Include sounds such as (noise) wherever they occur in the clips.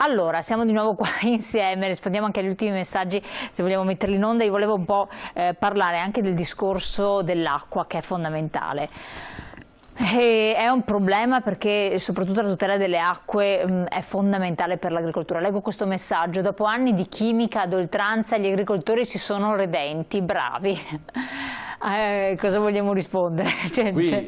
Allora, siamo di nuovo qua (laughs) insieme, rispondiamo anche agli ultimi messaggi se vogliamo metterli in onda. Io volevo un po' eh, parlare anche del discorso dell'acqua che è fondamentale. E è un problema perché soprattutto la tutela delle acque mh, è fondamentale per l'agricoltura. Leggo questo messaggio. Dopo anni di chimica ad oltranza gli agricoltori si sono redenti, bravi. (laughs) Ah, eh, cosa vogliamo rispondere? (laughs) Cioè, qui, cioè...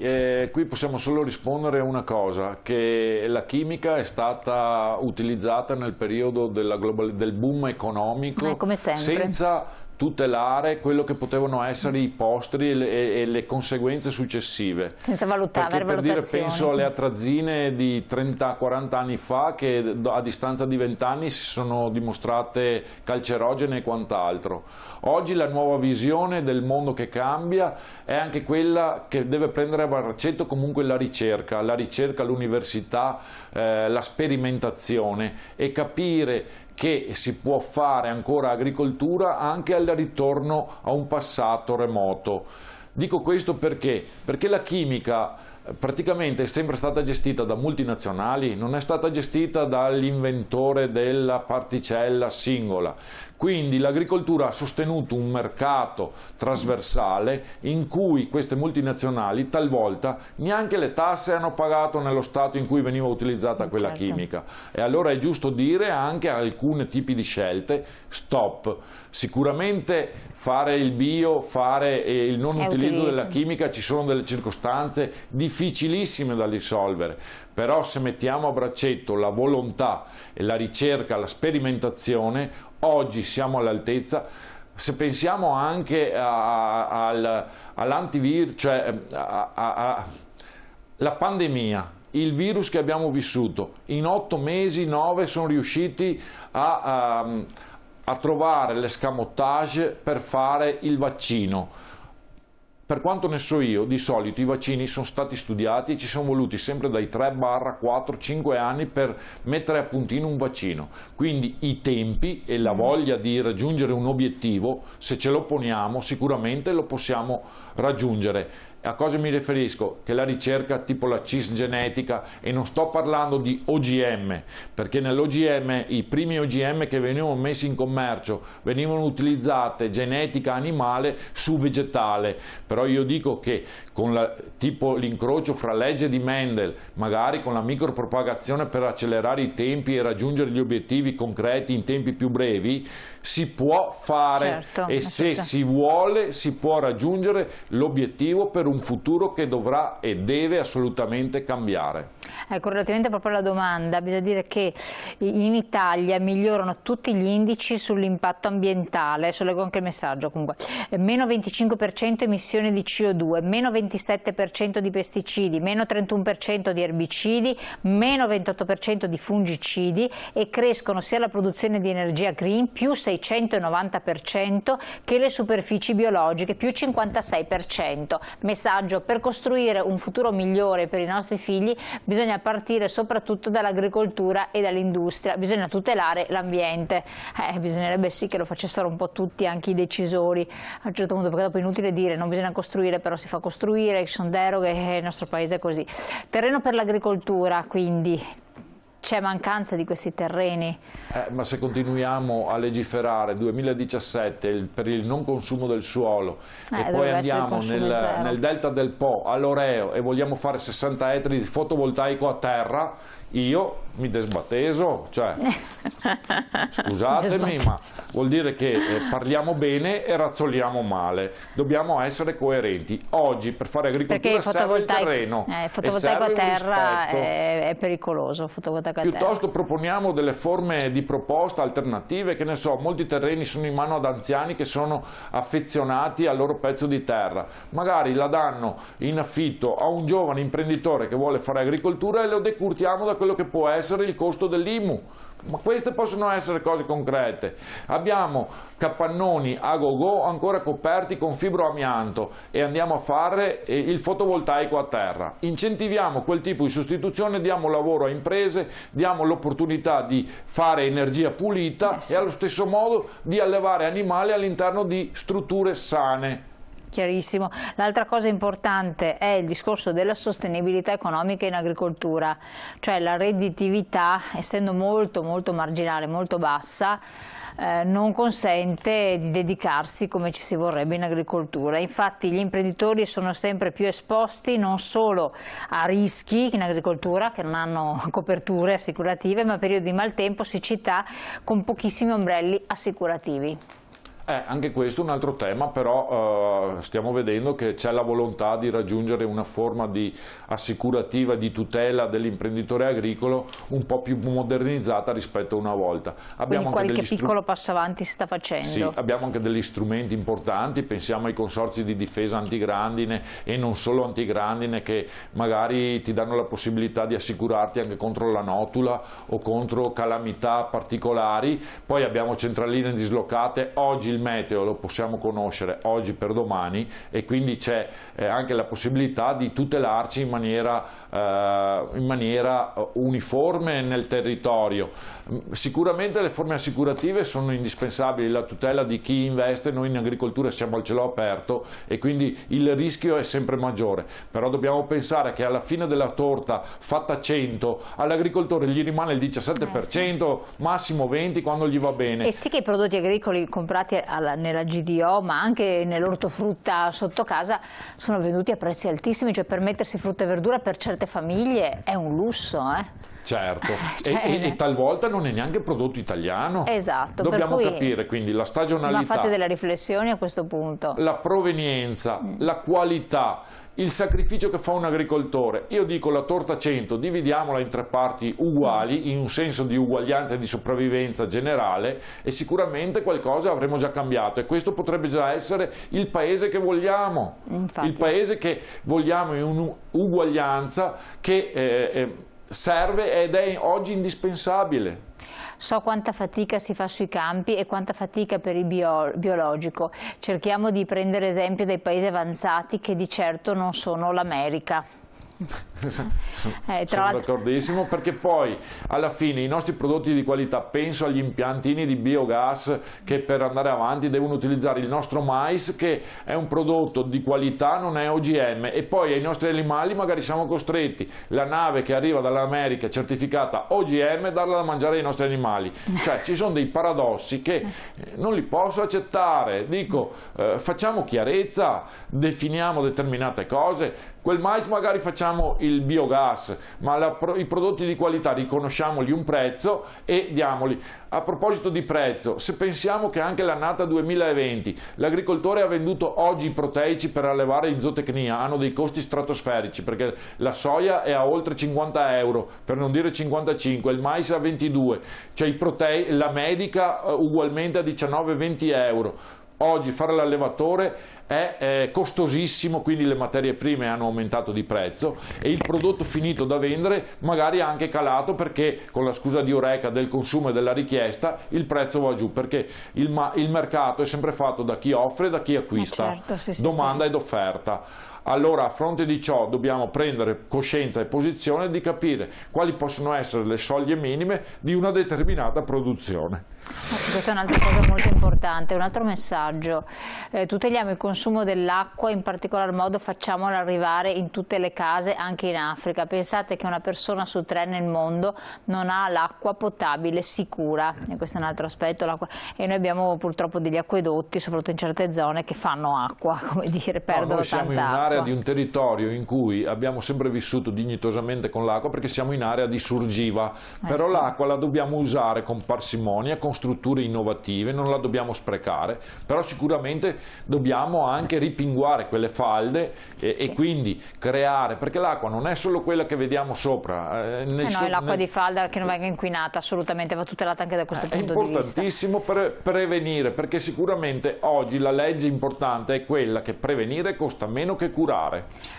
Eh, qui, possiamo solo rispondere a una cosa, che la chimica è stata utilizzata nel periodo global, del boom economico eh, senza tutelare quello che potevano essere i posteri e le, e le conseguenze successive. Senza valutare, Perché, per dire, penso alle atrazzine di 30-40 anni fa che a distanza di 20 anni si sono dimostrate calcerogene e quant'altro. Oggi la nuova visione del mondo che cambia è anche quella che deve prendere a barcetto comunque la ricerca, la ricerca, l'università, eh, la sperimentazione e capire che si può fare ancora agricoltura anche al ritorno a un passato remoto. Dico questo perché? Perché la chimica praticamente è sempre stata gestita da multinazionali, non è stata gestita dall'inventore della particella singola. Quindi l'agricoltura ha sostenuto un mercato trasversale in cui queste multinazionali talvolta neanche le tasse hanno pagato nello stato in cui veniva utilizzata quella certo. chimica. E allora è giusto dire anche alcuni tipi di scelte stop. Sicuramente fare il bio, fare eh, il non utilizzo della chimica, ci sono delle circostanze difficili difficilissime da risolvere, però se mettiamo a braccetto la volontà e la ricerca, la sperimentazione, oggi siamo all'altezza se pensiamo anche all'antivirus, cioè alla pandemia, il virus che abbiamo vissuto, in otto mesi, nove, sono riusciti a, a, a trovare l'escamotage per fare il vaccino per quanto ne so io, di solito i vaccini sono stati studiati e ci sono voluti sempre dai 3 4, 5 anni per mettere a puntino un vaccino. Quindi i tempi e la voglia di raggiungere un obiettivo, se ce lo poniamo, sicuramente lo possiamo raggiungere. A cosa mi riferisco? Che la ricerca tipo la cisgenetica, e non sto parlando di OGM, perché nell'OGM i primi OGM che venivano messi in commercio venivano utilizzate genetica animale su vegetale, però io dico che con la, tipo l'incrocio fra legge di Mendel, magari con la micropropagazione per accelerare i tempi e raggiungere gli obiettivi concreti in tempi più brevi, si può fare certo, e se certo. si vuole si può raggiungere l'obiettivo per un futuro che dovrà e deve assolutamente cambiare. Ecco, relativamente proprio alla domanda, bisogna dire che in Italia migliorano tutti gli indici sull'impatto ambientale, leggo anche il messaggio comunque, meno 25% emissioni di CO2, meno 27% di pesticidi, meno 31% di erbicidi, meno 28% di fungicidi e crescono sia la produzione di energia green, più 690%, che le superfici biologiche, più 56%. Messaggio messaggio, per costruire un futuro migliore per i nostri figli bisogna partire soprattutto dall'agricoltura e dall'industria, bisogna tutelare l'ambiente. Eh, bisognerebbe sì che lo facessero un po' tutti, anche i decisori, a un certo punto, perché dopo è inutile dire non bisogna costruire, però si fa costruire, ci sono deroghe, eh, il nostro paese è così. Terreno per l'agricoltura, quindi c'è mancanza di questi terreni. Eh, ma se continuiamo a legiferare 2017 il, per il non consumo del suolo eh, e poi andiamo nel, nel, delta del Po a Loreo e vogliamo fare 60 ettari di fotovoltaico a terra, io mi desbatteso, cioè, (laughs) scusatemi, ma vuol dire che eh, parliamo bene e razzoliamo male, dobbiamo essere coerenti. Oggi per fare agricoltura serve il terreno. Eh, fotovoltaico a terra è, è pericoloso, fotovoltaico Gatera. Piuttosto proponiamo delle forme di proposta alternative, che ne so, molti terreni sono in mano ad anziani che sono affezionati al loro pezzo di terra, magari la danno in affitto a un giovane imprenditore che vuole fare agricoltura e lo decurtiamo da quello che può essere il costo dell'IMU. Ma queste possono essere cose concrete. Abbiamo capannoni a go go ancora coperti con fibroamianto e andiamo a fare eh, il fotovoltaico a terra. Incentiviamo quel tipo di sostituzione, diamo lavoro a imprese, diamo l'opportunità di fare energia pulita eh sì. e allo stesso modo di allevare animali all'interno di strutture sane. Chiarissimo. L'altra cosa importante è il discorso della sostenibilità economica in agricoltura, cioè la redditività, essendo molto, molto marginale, molto bassa, eh, non consente di dedicarsi come ci si vorrebbe in agricoltura. Infatti gli imprenditori sono sempre più esposti non solo a rischi in agricoltura, che non hanno (laughs) coperture assicurative, ma a periodi di maltempo, siccità, con pochissimi ombrelli assicurativi. Eh, anche questo è un altro tema, però eh, stiamo vedendo che c'è la volontà di raggiungere una forma di assicurativa, di tutela dell'imprenditore agricolo un po' più modernizzata rispetto a una volta. Abbiamo Quindi qualche piccolo passo avanti si sta facendo. Sì, abbiamo anche degli strumenti importanti, pensiamo ai consorzi di difesa antigrandine e non solo antigrandine che magari ti danno la possibilità di assicurarti anche contro la notula o contro calamità particolari, poi abbiamo centraline dislocate, oggi il meteo lo possiamo conoscere oggi per domani e quindi c'è eh, anche la possibilità di tutelarci in maniera, eh, in maniera eh, uniforme nel territorio. Mm, sicuramente le forme assicurative sono indispensabili, la tutela di chi investe, noi in agricoltura siamo al cielo aperto e quindi il rischio è sempre maggiore, però dobbiamo pensare che alla fine della torta fatta 100 all'agricoltore gli rimane il 17%, eh sì. massimo 20 quando gli va bene. E sì che i prodotti agricoli comprati alla, nella GDO ma anche nell'ortofrutta sotto casa sono venduti a prezzi altissimi, cioè per mettersi frutta e verdura per certe famiglie è un lusso. Eh? Certo, (laughs) cioè... e, e, e, talvolta non è neanche prodotto italiano. Esatto. Dobbiamo capire quindi la stagionalità. Ma fate delle riflessioni a questo punto. La provenienza, mm. la qualità, il sacrificio che fa un agricoltore. Io dico la torta 100, dividiamola in tre parti uguali, mm. in un senso di uguaglianza e di sopravvivenza generale e sicuramente qualcosa avremo già cambiato e questo potrebbe già essere il paese che vogliamo, Infatti. il paese che vogliamo in un'uguaglianza che... Eh, eh serve ed è oggi indispensabile. So quanta fatica si fa sui campi e quanta fatica per il bio biologico. Cerchiamo di prendere esempio dai paesi avanzati che di certo non sono l'America eh, sono d'accordissimo perché poi alla fine i nostri prodotti di qualità penso agli impiantini di biogas che per andare avanti devono utilizzare il nostro mais che è un prodotto di qualità non è OGM e poi ai nostri animali magari siamo costretti la nave che arriva dall'America certificata OGM darla da mangiare ai nostri animali cioè ci sono dei paradossi che eh non li posso accettare dico eh, facciamo chiarezza definiamo determinate cose quel mais magari facciamo conosciamo il biogas, ma la, i prodotti di qualità riconosciamoli un prezzo e diamoli. A proposito di prezzo, se pensiamo che anche l'annata 2020 l'agricoltore ha venduto oggi i proteici per allevare in zootecnia, hanno dei costi stratosferici perché la soia è a oltre 50 euro, per non dire 55, il mais a 22, cioè i la medica eh, ugualmente a 19-20 euro. Oggi fare l'allevatore è costosissimo, quindi le materie prime hanno aumentato di prezzo e il prodotto finito da vendere magari è anche calato perché con la scusa di Oreca del consumo e della richiesta il prezzo va giù perché il, il mercato è sempre fatto da chi offre e da chi acquista, eh, certo, sì, sì, domanda sì. ed offerta. Allora a fronte di ciò dobbiamo prendere coscienza e posizione di capire quali possono essere le soglie minime di una determinata produzione. Ah, questa è un'altra cosa molto importante, un altro messaggio. Eh, tuteliamo il consumo consumo dell'acqua, in particolar modo facciamola arrivare in tutte le case, anche in Africa. Pensate che una persona su tre nel mondo non ha l'acqua potabile sicura, e questo è un altro aspetto, e noi abbiamo purtroppo degli acquedotti, soprattutto in certe zone, che fanno acqua, (laughs) come dire, perdono no, noi siamo in un'area di un territorio in cui abbiamo sempre vissuto dignitosamente con l'acqua perché siamo in area di surgiva, eh sì. l'acqua la dobbiamo usare con parsimonia, con strutture innovative, non la dobbiamo sprecare, però sicuramente dobbiamo anche ripinguare quelle falde e, sì. e quindi creare, perché l'acqua non è solo quella che vediamo sopra. Eh, eh no, so, l'acqua nel... di falda che non venga inquinata assolutamente, va tutelata anche da questo eh, punto di vista. È importantissimo per prevenire, perché sicuramente oggi la legge importante è quella che prevenire costa meno che curare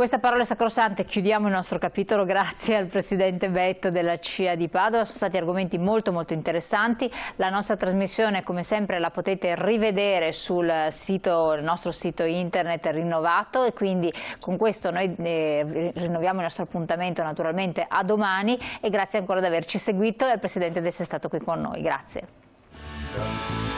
questa parola sacrosante chiudiamo il nostro capitolo grazie al Presidente Betto della CIA di Padova, sono stati argomenti molto molto interessanti, la nostra trasmissione come sempre la potete rivedere sul sito, nostro sito internet rinnovato e quindi con questo noi eh, rinnoviamo il nostro appuntamento naturalmente a domani e grazie ancora di averci seguito e al Presidente di essere stato qui con noi, grazie. Ciao.